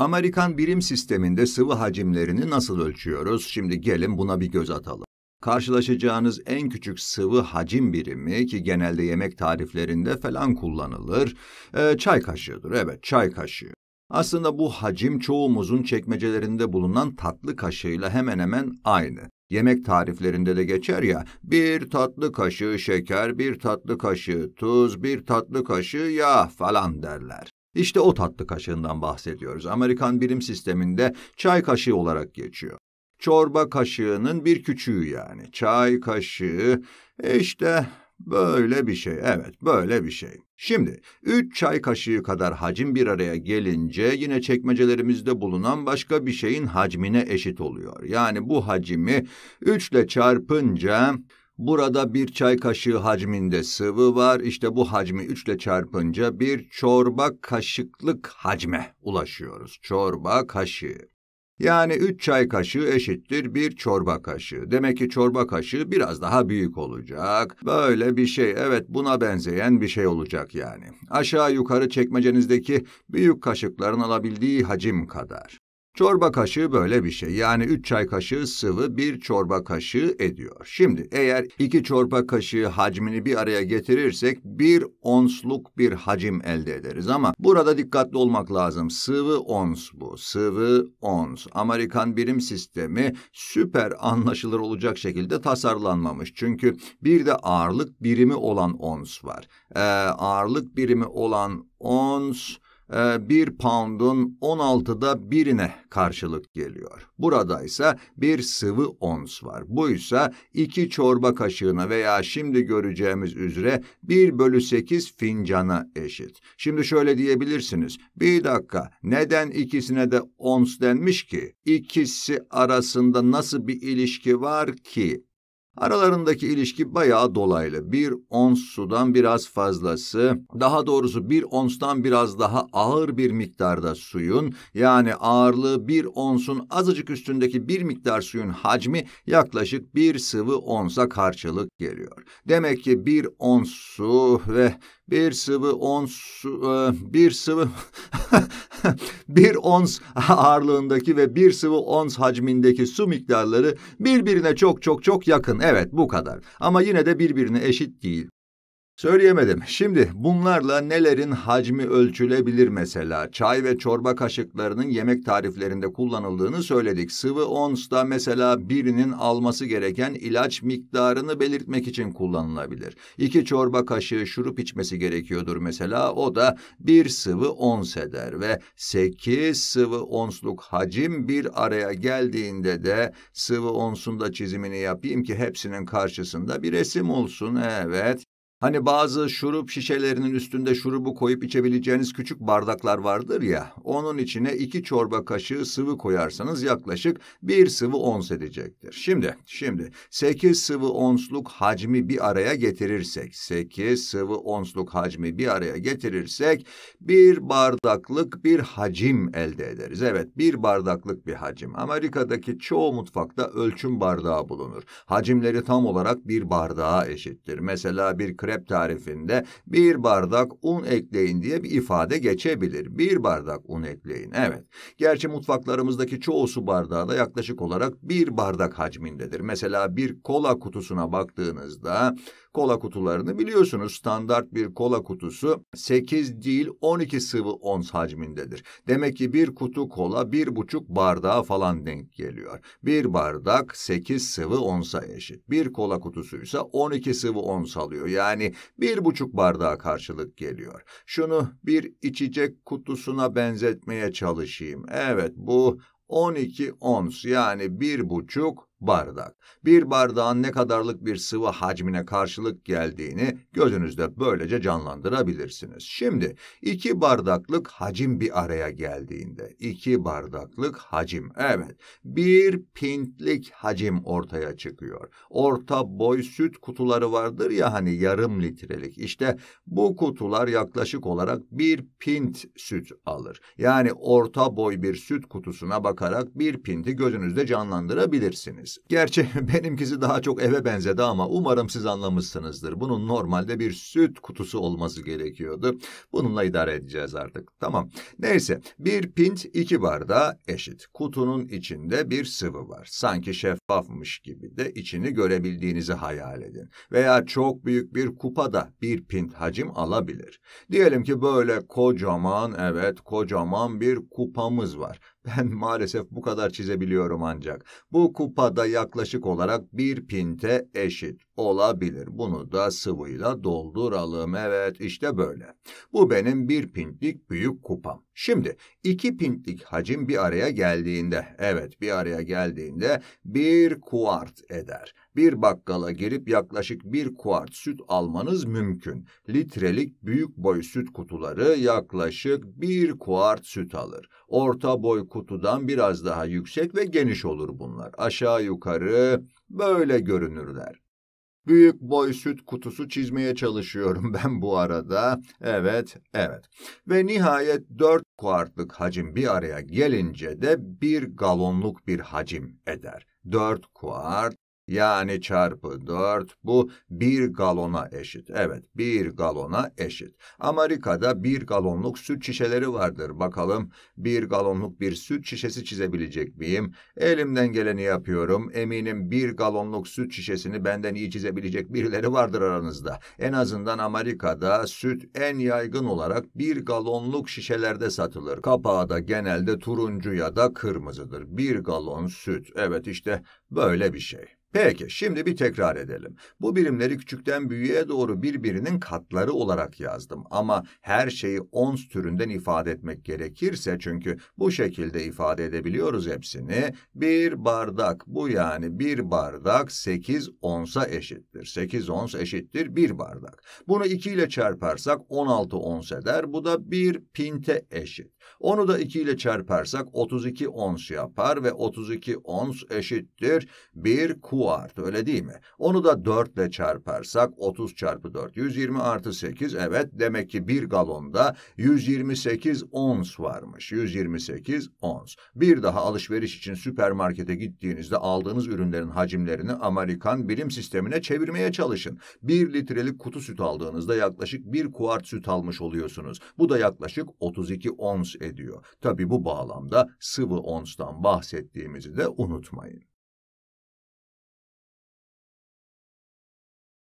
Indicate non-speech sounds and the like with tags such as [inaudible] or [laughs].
Amerikan birim sisteminde sıvı hacimlerini nasıl ölçüyoruz? Şimdi gelin buna bir göz atalım. Karşılaşacağınız en küçük sıvı hacim birimi ki genelde yemek tariflerinde falan kullanılır, e, çay kaşığıdır. Evet, çay kaşığı. Aslında bu hacim çoğumuzun çekmecelerinde bulunan tatlı kaşığıyla hemen hemen aynı. Yemek tariflerinde de geçer ya, bir tatlı kaşığı şeker, bir tatlı kaşığı tuz, bir tatlı kaşığı yağ falan derler. İşte o tatlı kaşığından bahsediyoruz. Amerikan bilim sisteminde çay kaşığı olarak geçiyor. Çorba kaşığının bir küçüğü yani. Çay kaşığı işte böyle bir şey. Evet, böyle bir şey. Şimdi üç çay kaşığı kadar hacim bir araya gelince yine çekmecelerimizde bulunan başka bir şeyin hacmine eşit oluyor. Yani bu hacimi 3 ile çarpınca Burada bir çay kaşığı hacminde sıvı var. İşte bu hacmi üçle çarpınca bir çorba kaşıklık hacme ulaşıyoruz. Çorba kaşığı. Yani 3 çay kaşığı eşittir bir çorba kaşığı. Demek ki çorba kaşığı biraz daha büyük olacak. Böyle bir şey, evet buna benzeyen bir şey olacak yani. Aşağı yukarı çekmecenizdeki büyük kaşıkların alabildiği hacim kadar. Çorba kaşığı böyle bir şey. Yani 3 çay kaşığı sıvı 1 çorba kaşığı ediyor. Şimdi eğer 2 çorba kaşığı hacmini bir araya getirirsek 1 onsluk bir hacim elde ederiz. Ama burada dikkatli olmak lazım. Sıvı ons bu. Sıvı ons. Amerikan birim sistemi süper anlaşılır olacak şekilde tasarlanmamış. Çünkü bir de ağırlık birimi olan ons var. Ee, ağırlık birimi olan ons ee, bir pound'un 16'da birine karşılık geliyor. Burada ise bir sıvı ons var. Bu ise 2 çorba kaşığına veya şimdi göreceğimiz üzere 1 bölü 8 fincana eşit. Şimdi şöyle diyebilirsiniz. Bir dakika neden ikisine de ons denmiş ki? İkisi arasında nasıl bir ilişki var ki? Aralarındaki ilişki bayağı dolaylı. Bir ons sudan biraz fazlası, daha doğrusu bir onstan biraz daha ağır bir miktarda suyun, yani ağırlığı bir onsun azıcık üstündeki bir miktar suyun hacmi yaklaşık bir sıvı onsa karşılık geliyor. Demek ki bir ons su ve bir sıvı ons su, e, bir sıvı [laughs] [laughs] bir ons ağırlığındaki ve bir sıvı ons hacmindeki su miktarları birbirine çok çok çok yakın. Evet bu kadar. Ama yine de birbirine eşit değil. Söyleyemedim. Şimdi bunlarla nelerin hacmi ölçülebilir mesela? Çay ve çorba kaşıklarının yemek tariflerinde kullanıldığını söyledik. Sıvı ons da mesela birinin alması gereken ilaç miktarını belirtmek için kullanılabilir. İki çorba kaşığı şurup içmesi gerekiyordur mesela. O da bir sıvı ons eder ve sekiz sıvı onsluk hacim bir araya geldiğinde de sıvı onsun da çizimini yapayım ki hepsinin karşısında bir resim olsun. Evet. Hani bazı şurup şişelerinin üstünde şurubu koyup içebileceğiniz küçük bardaklar vardır ya, onun içine iki çorba kaşığı sıvı koyarsanız yaklaşık bir sıvı ons edecektir. Şimdi, şimdi sekiz sıvı onsluk hacmi bir araya getirirsek, sekiz sıvı onsluk hacmi bir araya getirirsek bir bardaklık bir hacim elde ederiz. Evet, bir bardaklık bir hacim. Amerika'daki çoğu mutfakta ölçüm bardağı bulunur. Hacimleri tam olarak bir bardağa eşittir. Mesela bir krem krep tarifinde bir bardak un ekleyin diye bir ifade geçebilir. Bir bardak un ekleyin, evet. Gerçi mutfaklarımızdaki çoğu su bardağı da yaklaşık olarak bir bardak hacmindedir. Mesela bir kola kutusuna baktığınızda kola kutularını biliyorsunuz. Standart bir kola kutusu 8 değil 12 sıvı ons hacmindedir. Demek ki bir kutu kola bir buçuk bardağa falan denk geliyor. Bir bardak 8 sıvı onsa eşit. Bir kola kutusuysa 12 sıvı ons alıyor. Yani yani bir buçuk bardağa karşılık geliyor. Şunu bir içecek kutusuna benzetmeye çalışayım. Evet bu 12 ons yani bir buçuk bardak. Bir bardağın ne kadarlık bir sıvı hacmine karşılık geldiğini gözünüzde böylece canlandırabilirsiniz. Şimdi iki bardaklık hacim bir araya geldiğinde, iki bardaklık hacim, evet, bir pintlik hacim ortaya çıkıyor. Orta boy süt kutuları vardır ya hani yarım litrelik, İşte bu kutular yaklaşık olarak bir pint süt alır. Yani orta boy bir süt kutusuna bakarak bir pinti gözünüzde canlandırabilirsiniz diyebiliriz. Gerçi [laughs] benimkisi daha çok eve benzedi ama umarım siz anlamışsınızdır. Bunun normalde bir süt kutusu olması gerekiyordu. Bununla idare edeceğiz artık. Tamam. Neyse bir pint iki bardağa eşit. Kutunun içinde bir sıvı var. Sanki şeffafmış gibi de içini görebildiğinizi hayal edin. Veya çok büyük bir kupada bir pint hacim alabilir. Diyelim ki böyle kocaman evet kocaman bir kupamız var. [laughs] Ben maalesef bu kadar çizebiliyorum ancak. Bu kupada yaklaşık olarak bir pinte eşit olabilir. Bunu da sıvıyla dolduralım. Evet işte böyle. Bu benim bir pintlik büyük kupam. Şimdi iki pintlik hacim bir araya geldiğinde, evet bir araya geldiğinde bir kuart eder. Bir bakkala girip yaklaşık bir kuart süt almanız mümkün. Litrelik büyük boy süt kutuları yaklaşık bir kuart süt alır. Orta boy kutudan biraz daha yüksek ve geniş olur bunlar. Aşağı yukarı böyle görünürler. Büyük boy süt kutusu çizmeye çalışıyorum [laughs] ben bu arada. Evet, evet. Ve nihayet 4 kuartlık hacim bir araya gelince de bir galonluk bir hacim eder. 4 kuart yani çarpı 4 bu bir galona eşit. Evet bir galona eşit. Amerika'da bir galonluk süt şişeleri vardır. Bakalım bir galonluk bir süt şişesi çizebilecek miyim? Elimden geleni yapıyorum. Eminim bir galonluk süt şişesini benden iyi çizebilecek birileri vardır aranızda. En azından Amerika'da süt en yaygın olarak bir galonluk şişelerde satılır. Kapağı da genelde turuncu ya da kırmızıdır. Bir galon süt. Evet işte böyle bir şey. Peki, şimdi bir tekrar edelim. Bu birimleri küçükten büyüğe doğru birbirinin katları olarak yazdım. Ama her şeyi ons türünden ifade etmek gerekirse, çünkü bu şekilde ifade edebiliyoruz hepsini. Bir bardak, bu yani bir bardak 8 onsa eşittir. 8 ons eşittir bir bardak. Bunu 2 ile çarparsak 16 ons eder, bu da bir pinte eşit. Onu da 2 ile çarparsak 32 ons yapar ve 32 ons eşittir 1 kuart öyle değil mi? Onu da 4 ile çarparsak 30 çarpı 4 120 artı 8 evet demek ki 1 galonda 128 ons varmış. 128 ons. Bir daha alışveriş için süpermarkete gittiğinizde aldığınız ürünlerin hacimlerini Amerikan bilim sistemine çevirmeye çalışın. 1 litrelik kutu süt aldığınızda yaklaşık 1 kuart süt almış oluyorsunuz. Bu da yaklaşık 32 ons ons ediyor. Tabi bu bağlamda sıvı onstan bahsettiğimizi de unutmayın.